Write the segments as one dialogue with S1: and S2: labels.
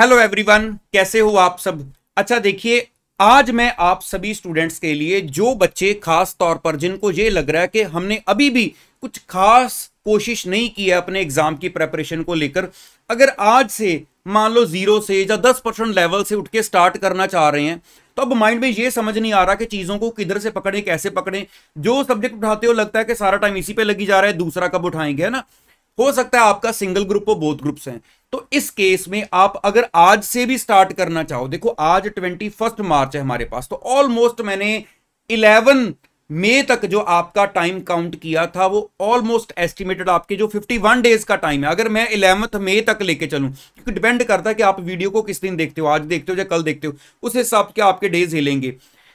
S1: hello everyone कैसे हो आप सब अच्छा देखिए आज मैं आप सभी स्टूडेंट्स के लिए जो बच्चे खास तौर पर जिनको ये लग रहा है कि हमने अभी भी कुछ खास कोशिश नहीं की है अपने एग्जाम की प्रेपरेशन को लेकर अगर आज से मान लो जीरो से या दस परसेंट लेवल से उठ के स्टार्ट करना चाह रहे हैं तो अब माइंड में ये समझ नहीं आ रहा कि चीज़ों को किधर से पकड़ें कैसे पकड़ें जो सब्जेक्ट उठाते हो लगता है कि सारा टाइम इसी पे लगी जा रहा है दूसरा कब उठाएंगे है ना हो सकता है आपका सिंगल ग्रुप हो बोथ ग्रुप्स हैं तो इस केस में आप अगर आज से भी स्टार्ट करना चाहो देखो आज ट्वेंटी फर्स्ट मार्च है हमारे पास तो ऑलमोस्ट मैंने इलेवन मे तक जो आपका टाइम काउंट किया था वो ऑलमोस्ट एस्टिमेटेड आपके जो 51 डेज का टाइम है अगर मैं इलेवंथ मे तक लेके चलूं क्योंकि डिपेंड करता है कि आप वीडियो को किस दिन देखते हो आज देखते हो या कल देखते हो उस हिसाब के आपके डेज हिलेंगे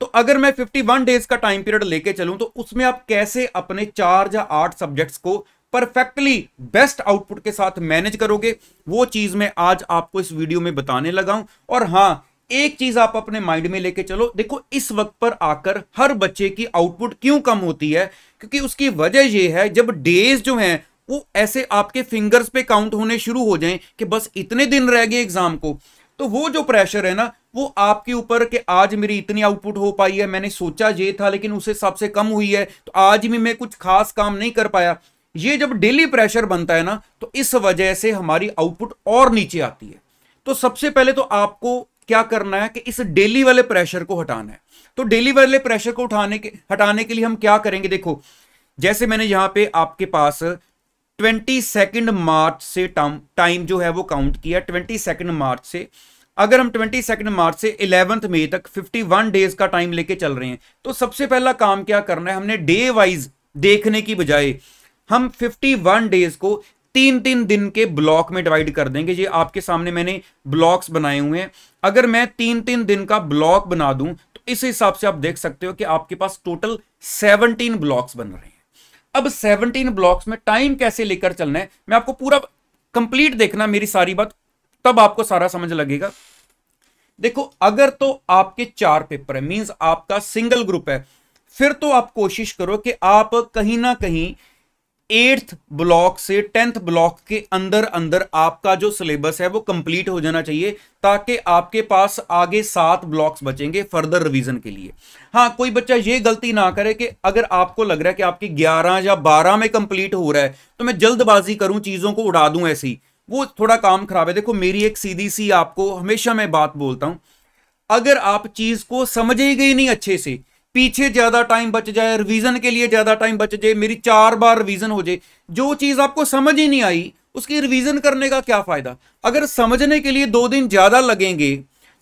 S1: तो अगर मैं 51 डेज का टाइम पीरियड लेके चलूं तो उसमें आप कैसे अपने चार या आठ सब्जेक्ट्स को परफेक्टली बेस्ट आउटपुट के साथ मैनेज करोगे वो चीज मैं आज आपको इस वीडियो में बताने लगा हूं और हां एक चीज आप अपने माइंड में लेके चलो देखो इस वक्त पर आकर हर बच्चे की आउटपुट क्यों कम होती है क्योंकि उसकी वजह यह है जब डेज जो है वो ऐसे आपके फिंगर्स पे काउंट होने शुरू हो जाएं कि बस इतने दिन रह गए एग्जाम को तो वो जो प्रेशर है ना वो आपके ऊपर कि आज मेरी इतनी आउटपुट हो पाई है मैंने सोचा ये था लेकिन उस हिसाब से कम हुई है तो आज भी मैं कुछ खास काम नहीं कर पाया ये जब डेली प्रेशर बनता है ना तो इस वजह से हमारी आउटपुट और नीचे आती है तो सबसे पहले तो आपको क्या करना है कि इस डेली वाले प्रेशर को हटाना है तो डेली वाले प्रेशर को उठाने के हटाने के लिए हम क्या करेंगे देखो जैसे मैंने यहां पे आपके पास ट्वेंटी सेकेंड मार्च से टाइम जो है वो काउंट किया ट्वेंटी सेकेंड मार्च से अगर हम ट्वेंटी सेकेंड मार्च से इलेवंथ मई तक फिफ्टी वन डेज का टाइम लेके चल रहे हैं तो सबसे पहला काम क्या करना है हमने डे वाइज देखने की बजाय हम 51 डेज को तीन तीन दिन के ब्लॉक में डिवाइड कर देंगे ये आपके सामने मैंने ब्लॉक्स बनाए हुए हैं अगर मैं तीन तीन दिन का ब्लॉक बना दूं तो इस हिसाब से आप देख सकते हो कि आपके पास टोटल 17 ब्लॉक्स बन रहे हैं अब 17 ब्लॉक्स में टाइम कैसे लेकर चलना है मैं आपको पूरा कंप्लीट देखना मेरी सारी बात तब आपको सारा समझ लगेगा देखो अगर तो आपके चार पेपर है मीन्स आपका सिंगल ग्रुप है फिर तो आप कोशिश करो कि आप कहीं ना कहीं एट्थ ब्लॉक से टेंथ ब्लॉक के अंदर अंदर आपका जो सिलेबस है वो कंप्लीट हो जाना चाहिए ताकि आपके पास आगे सात ब्लॉक्स बचेंगे फर्दर रिवीजन के लिए हाँ कोई बच्चा ये गलती ना करे कि अगर आपको लग रहा है कि आपकी ग्यारह या बारह में कंप्लीट हो रहा है तो मैं जल्दबाजी करूं चीज़ों को उड़ा दूं ऐसी वो थोड़ा काम खराब है देखो मेरी एक सीधी सी आपको हमेशा मैं बात बोलता हूं अगर आप चीज़ को समझेगी ही नहीं अच्छे से पीछे ज्यादा टाइम बच जाए रिवीजन के लिए ज्यादा टाइम बच जाए मेरी चार बार रिवीजन हो जाए जो चीज आपको समझ ही नहीं आई उसकी रिवीजन करने का क्या फायदा अगर समझने के लिए दो दिन ज्यादा लगेंगे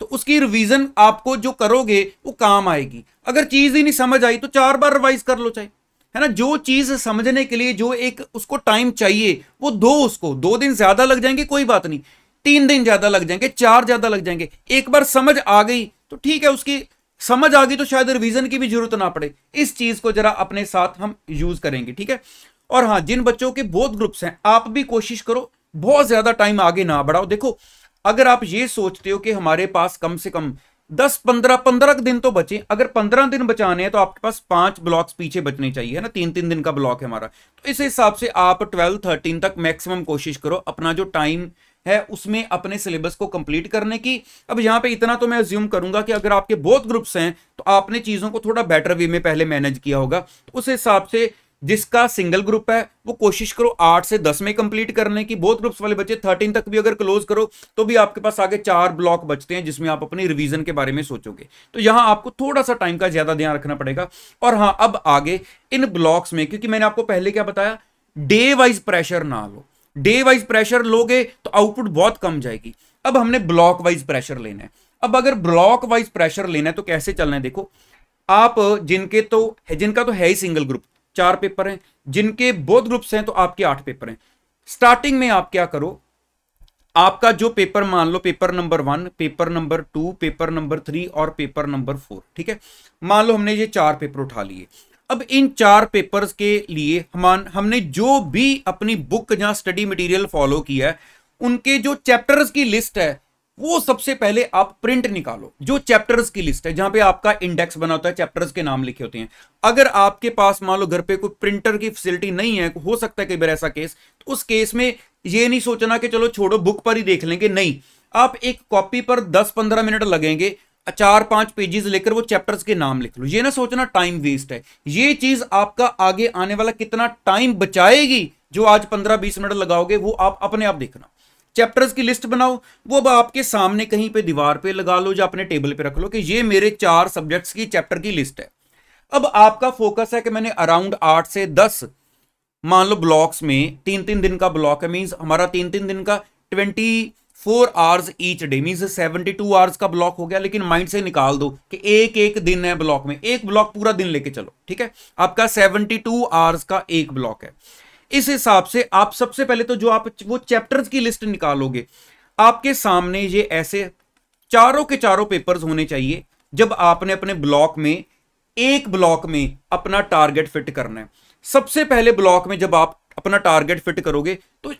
S1: तो उसकी रिवीजन आपको जो करोगे वो काम आएगी अगर चीज ही नहीं समझ आई तो चार बार रिवाइज कर लो चाहे है ना जो चीज समझने के लिए जो एक उसको टाइम चाहिए वो दो उसको दो दिन ज्यादा लग जाएंगे कोई बात नहीं तीन दिन ज्यादा लग जाएंगे चार ज्यादा लग जाएंगे एक बार समझ आ गई तो ठीक है उसकी समझ आ गई तो शायद रिवीजन की भी जरूरत ना पड़े इस चीज को जरा अपने साथ हम यूज करेंगे ठीक है और हाँ जिन बच्चों के बहुत ग्रुप्स हैं आप भी कोशिश करो बहुत ज्यादा टाइम आगे ना बढ़ाओ देखो अगर आप ये सोचते हो कि हमारे पास कम से कम दस पंद्रह पंद्रह दिन तो बचे अगर पंद्रह दिन बचाने हैं तो आपके पास पांच ब्लॉक्स पीछे बचने चाहिए है ना तीन तीन दिन का ब्लॉक है हमारा तो इस हिसाब से आप ट्वेल्व थर्टीन तक मैक्सिमम कोशिश करो अपना जो टाइम है उसमें अपने सिलेबस को कंप्लीट करने की अब यहाँ पे इतना तो मैं ज्यूम करूंगा कि अगर आपके बहुत ग्रुप्स हैं तो आपने चीज़ों को थोड़ा बेटर वे में पहले मैनेज किया होगा तो उस हिसाब से जिसका सिंगल ग्रुप है वो कोशिश करो आठ से दस में कंप्लीट करने की बहुत ग्रुप्स वाले बच्चे थर्टीन तक भी अगर क्लोज करो तो भी आपके पास आगे चार ब्लॉक बचते हैं जिसमें आप अपने रिवीजन के बारे में सोचोगे तो यहाँ आपको थोड़ा सा टाइम का ज्यादा ध्यान रखना पड़ेगा और हाँ अब आगे इन ब्लॉक्स में क्योंकि मैंने आपको पहले क्या बताया डे वाइज प्रेशर ना लो डे वाइज प्रेशर लोगे तो आउटपुट बहुत कम जाएगी अब हमने ब्लॉक वाइज प्रेशर लेना है अब अगर ब्लॉक वाइज प्रेशर लेना है तो कैसे चलना है देखो आप जिनके तो जिनका तो है ही सिंगल ग्रुप चार पेपर हैं जिनके बोध ग्रुप्स हैं तो आपके आठ पेपर हैं स्टार्टिंग में आप क्या करो आपका जो पेपर मान लो paper number one paper number two paper number three और पेपर नंबर फोर ठीक है मान लो हमने ये चार पेपर उठा लिए अब इन चार पेपर्स के लिए हम हमने जो भी अपनी बुक या स्टडी मटेरियल फॉलो किया है उनके जो चैप्टर्स की लिस्ट है वो सबसे पहले आप प्रिंट निकालो जो चैप्टर्स की लिस्ट है जहां पे आपका इंडेक्स बना होता है चैप्टर्स के नाम लिखे होते हैं अगर आपके पास मान लो घर पे कोई प्रिंटर की फैसिलिटी नहीं है हो सकता है कई बार ऐसा केस तो उस केस में ये नहीं सोचना कि चलो छोड़ो बुक पर ही देख लेंगे नहीं आप एक कॉपी पर 10-15 मिनट लगेंगे चार पांच पेजेस लेकर वो चैप्टर्स के नाम लिख लो ये ना सोचना टाइम वेस्ट है ये चीज आपका आगे आने वाला कितना टाइम बचाएगी जो आज पंद्रह बीस मिनट लगाओगे वो आप अपने आप देखना चैप्टर्स की लिस्ट बनाओ वो अब आपके सामने कहीं पे दीवार पे लगा लो या अपने टेबल पे रख लो कि ये मेरे चार सब्जेक्ट्स की चैप्टर की लिस्ट है अब आपका फोकस है कि मैंने अराउंड आठ से दस मान लो ब्लॉक्स में तीन तीन दिन का ब्लॉक है मीन्स हमारा तीन तीन दिन का twenty four hours each day mean seventy two hours का ब्लॉक हो गया लेकिन माइंड से निकाल दो कि एक एक दिन है ब्लॉक में एक ब्लॉक पूरा दिन लेके चलो ठीक है आपका सेवनटी टू आवर्स का एक ब्लॉक है इस हिसाब से आप सबसे पहले तो जो आप वो चैप्टर्स की लिस्ट निकालोगे आपके सामने ये ऐसे चारों के चारों पेपर्स होने चाहिए जब आपने अपने ब्लॉक में एक ब्लॉक में अपना टारगेट फिट करना है सबसे पहले ब्लॉक में जब आप अपना टारगेट फिट करोगे तो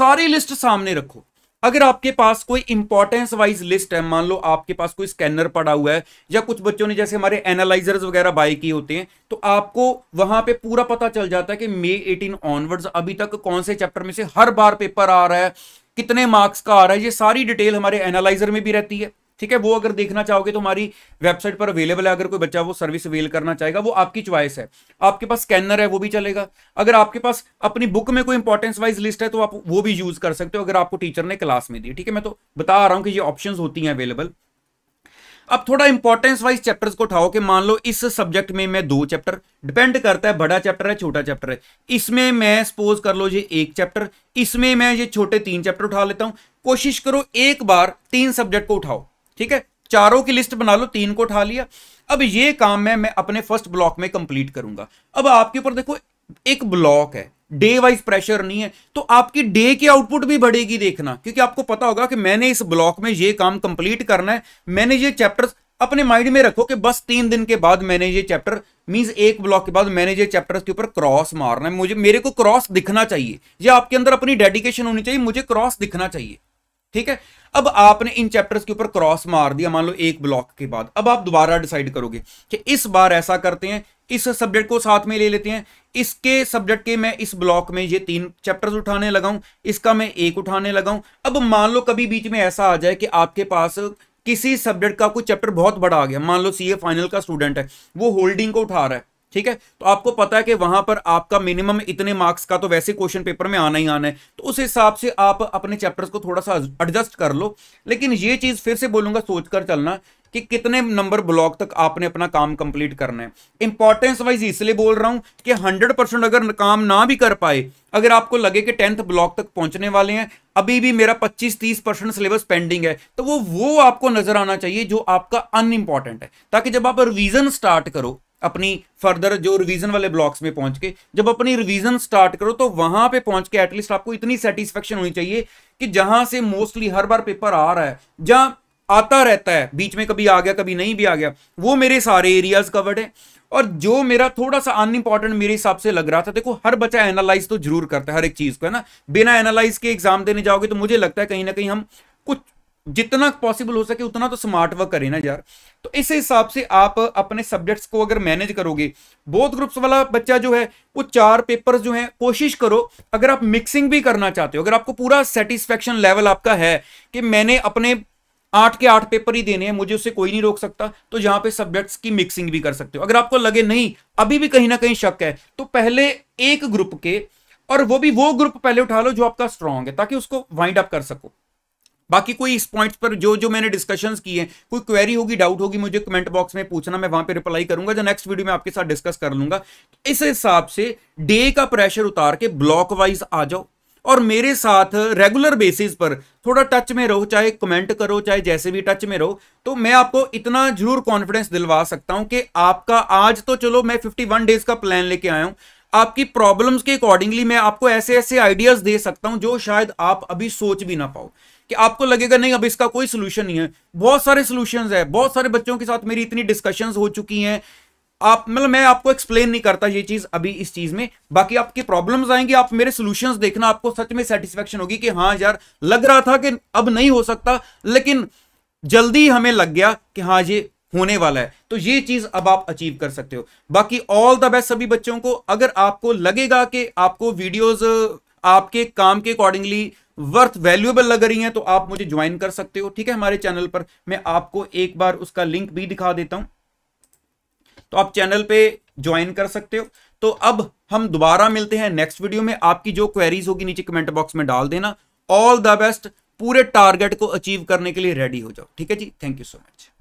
S1: सारी लिस्ट सामने रखो अगर आपके पास कोई इंपॉर्टेंस वाइज लिस्ट है मान लो आपके पास कोई स्कैनर पड़ा हुआ है या कुछ बच्चों ने जैसे हमारे एनालाइजर्स वगैरह बाय किए होते हैं तो आपको वहां पे पूरा पता चल जाता है कि मे 18 ऑनवर्ड्स अभी तक कौन से चैप्टर में से हर बार पेपर आ रहा है कितने मार्क्स का आ रहा है ये सारी डिटेल हमारे एनालाइजर में भी रहती है ठीक है वो अगर देखना चाहोगे तो हमारी वेबसाइट पर अवेलेबल है अगर कोई बच्चा वो सर्विस अवेल करना चाहेगा वो आपकी च्वाइस है आपके पास स्कैनर है वो भी चलेगा अगर आपके पास अपनी बुक में कोई इंपॉर्टेंस वाइज लिस्ट है तो आप वो भी यूज कर सकते हो अगर आपको टीचर ने क्लास में दी ठीक है मैं तो बता रहा हूँ कि ये ऑप्शन होती हैं अवेलेबल अब थोड़ा इंपॉर्टेंस वाइज चैप्टर्स को उठाओ कि मान लो इस सब्जेक्ट में मैं दो चैप्टर डिपेंड करता है बड़ा चैप्टर है छोटा चैप्टर है इसमें मैं सपोज कर लो ये एक चैप्टर इसमें मैं ये छोटे तीन चैप्टर उठा लेता हूं कोशिश करो एक बार तीन सब्जेक्ट को उठाओ ठीक है चारों की लिस्ट बना लो तीन को उठा लिया अब ये काम मैं मैं अपने फर्स्ट ब्लॉक में कंप्लीट करूंगा अब आपके ऊपर देखो एक ब्लॉक है डे वाइज प्रेशर नहीं है तो आपकी डे की आउटपुट भी बढ़ेगी देखना क्योंकि आपको पता होगा कि मैंने इस ब्लॉक में ये काम कंप्लीट करना है मैंने ये चैप्टर अपने माइंड में रखो कि बस तीन दिन के बाद मैंने ये चैप्टर मींस एक ब्लॉक के बाद मैंने ये चैप्टर के ऊपर क्रॉस मारना है मुझे मेरे को क्रॉस दिखना चाहिए या आपके अंदर अपनी डेडिकेशन होनी चाहिए मुझे क्रॉस दिखना चाहिए ठीक है अब आपने इन चैप्टर्स के ऊपर क्रॉस मार दिया मान लो एक ब्लॉक के बाद अब आप दोबारा डिसाइड करोगे कि इस बार ऐसा करते हैं इस सब्जेक्ट को साथ में ले लेते हैं इसके सब्जेक्ट के मैं इस ब्लॉक में ये तीन चैप्टर्स उठाने लगाऊं इसका मैं एक उठाने लगाऊं अब मान लो कभी बीच में ऐसा आ जाए कि आपके पास किसी सब्जेक्ट का कोई चैप्टर बहुत बड़ा आ गया मान लो सी फाइनल का स्टूडेंट है वो होल्डिंग को उठा रहा है ठीक है तो आपको पता है कि वहां पर आपका मिनिमम इतने मार्क्स का तो वैसे क्वेश्चन पेपर में आना ही आना है तो उस हिसाब से आप अपने चैप्टर्स को थोड़ा सा एडजस्ट कर लो लेकिन ये चीज फिर से बोलूंगा सोचकर चलना कि कितने नंबर ब्लॉक तक आपने अपना काम कंप्लीट करना है इंपॉर्टेंस वाइज इसलिए बोल रहा हूं कि 100 परसेंट अगर काम ना भी कर पाए अगर आपको लगे कि टेंथ ब्लॉक तक पहुंचने वाले हैं अभी भी मेरा 25-30 परसेंट सिलेबस पेंडिंग है तो वो वो आपको नजर आना चाहिए जो आपका अनइम्पॉर्टेंट है ताकि जब आप रिवीजन स्टार्ट करो अपनी फर्दर जो रिवीजन वाले ब्लॉक्स में पहुंच के जब अपनी रिवीजन स्टार्ट करो तो वहां पे पहुंच के एटलीस्ट आपको इतनी सेटिस्फेक्शन होनी चाहिए कि जहां से मोस्टली हर बार पेपर आ रहा है जहां आता रहता है बीच में कभी आ गया कभी नहीं भी आ गया वो मेरे सारे एरियाज कवर्ड है और जो मेरा थोड़ा सा अनइम्पॉर्टेंट मेरे हिसाब से लग रहा था देखो हर बच्चा एनालाइज तो जरूर करता है हर एक चीज को है ना बिना एनालाइज के एग्जाम देने जाओगे तो मुझे लगता है कहीं ना कहीं हम कुछ जितना पॉसिबल हो सके उतना तो स्मार्ट वर्क करें ना यार तो इस हिसाब से आप अपने सब्जेक्ट्स को अगर मैनेज करोगे बोथ ग्रुप्स वाला बच्चा जो है वो चार पेपर्स जो हैं कोशिश करो अगर आप मिक्सिंग भी करना चाहते हो अगर आपको पूरा सेटिस्फेक्शन लेवल आपका है कि मैंने अपने आठ के आठ पेपर ही देने हैं मुझे उससे कोई नहीं रोक सकता तो यहाँ पे सब्जेक्ट्स की मिक्सिंग भी कर सकते हो अगर आपको लगे नहीं अभी भी कहीं ना कहीं शक है तो पहले एक ग्रुप के और वो भी वो ग्रुप पहले उठा लो जो आपका स्ट्रांग है ताकि उसको वाइंड अप कर सको बाकी कोई इस पॉइंट्स पर जो जो मैंने डिस्कशंस की हैं कोई क्वेरी होगी डाउट होगी मुझे कमेंट बॉक्स में पूछना मैं वहां पे रिप्लाई करूंगा जो नेक्स्ट वीडियो में आपके साथ डिस्कस कर लूंगा इस हिसाब से डे का प्रेशर उतार के ब्लॉक वाइज आ जाओ और मेरे साथ रेगुलर बेसिस पर थोड़ा टच में रहो चाहे कमेंट करो चाहे जैसे भी टच में रहो तो मैं आपको इतना जरूर कॉन्फिडेंस दिलवा सकता हूं कि आपका आज तो चलो मैं वन डेज का प्लान लेके आया हूं आपकी प्रॉब्लम्स के अकॉर्डिंगली मैं आपको ऐसे ऐसे आइडियाज दे सकता हूं जो शायद आप अभी सोच भी ना पाओ कि आपको लगेगा नहीं अब इसका कोई सोल्यूशन नहीं है बहुत सारे सोल्यूशन है बहुत सारे बच्चों के साथ मेरी इतनी डिस्कशन हो चुकी हैं आप मतलब मैं आपको एक्सप्लेन नहीं करता ये चीज अभी इस चीज में बाकी आपकी प्रॉब्लम्स आएंगी आप मेरे सॉल्यूशंस देखना आपको सच में सेटिस्फेक्शन होगी कि हाँ यार लग रहा था कि अब नहीं हो सकता लेकिन जल्दी हमें लग गया कि हाँ ये होने वाला है तो ये चीज अब आप अचीव कर सकते हो बाकी ऑल द बेस्ट सभी बच्चों को अगर आपको लगेगा कि आपको वीडियोज आपके काम के अकॉर्डिंगली वर्थ वैल्यूएबल लग रही हैं तो आप मुझे ज्वाइन कर सकते हो ठीक है हमारे चैनल पर मैं आपको एक बार उसका लिंक भी दिखा देता हूं तो आप चैनल पे ज्वाइन कर सकते हो तो अब हम दोबारा मिलते हैं नेक्स्ट वीडियो में आपकी जो क्वेरीज होगी नीचे कमेंट बॉक्स में डाल देना ऑल द बेस्ट पूरे टारगेट को अचीव करने के लिए रेडी हो जाओ ठीक है जी थैंक यू सो मच